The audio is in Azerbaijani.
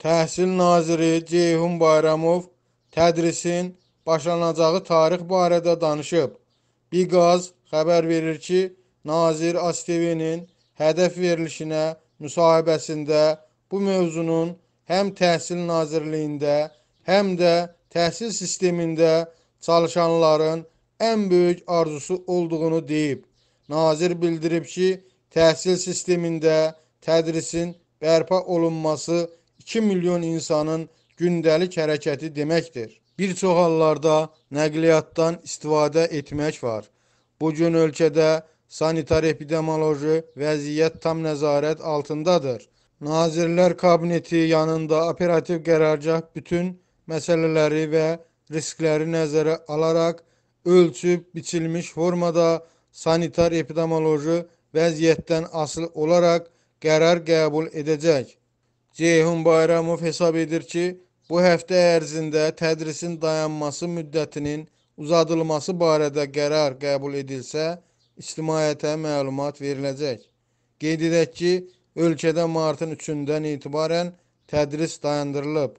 Təhsil naziri Ceyhun Bayramov tədrisin başlanacağı tarix barədə danışıb. Biqaz xəbər verir ki, nazir ASTV-nin hədəf verilişinə müsahibəsində bu mövzunun həm Təhsil Nazirliyində, həm də təhsil sistemində çalışanların ən böyük arzusu olduğunu deyib. Nazir bildirib ki, təhsil sistemində tədrisin bərpa olunması 2 milyon insanın gündəlik hərəkəti deməkdir. Bir çox hallarda nəqliyyatdan istifadə etmək var. Bu gün ölkədə sanitar epidemioloji vəziyyət tam nəzarət altındadır. Nazirlər Kabineti yanında operativ qərargah bütün məsələləri və riskləri nəzərə alaraq ölçüb biçilmiş formada sanitar epidemioloji vəziyyətdən asılı olaraq qərar qəbul edəcək. Ceyhun Bayramov hesab edir ki, bu həftə ərzində tədrisin dayanması müddətinin uzadılması barədə qərar qəbul edilsə, ictimaiyyətə məlumat veriləcək. Qeyd edək ki, ölkədə martın 3-dən etibarən tədris dayandırılıb.